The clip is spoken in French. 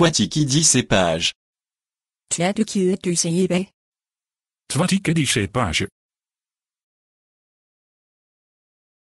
Toi qui dis ces pages? Tu as tout qui est de ce yébé? Toi qui dis ces pages?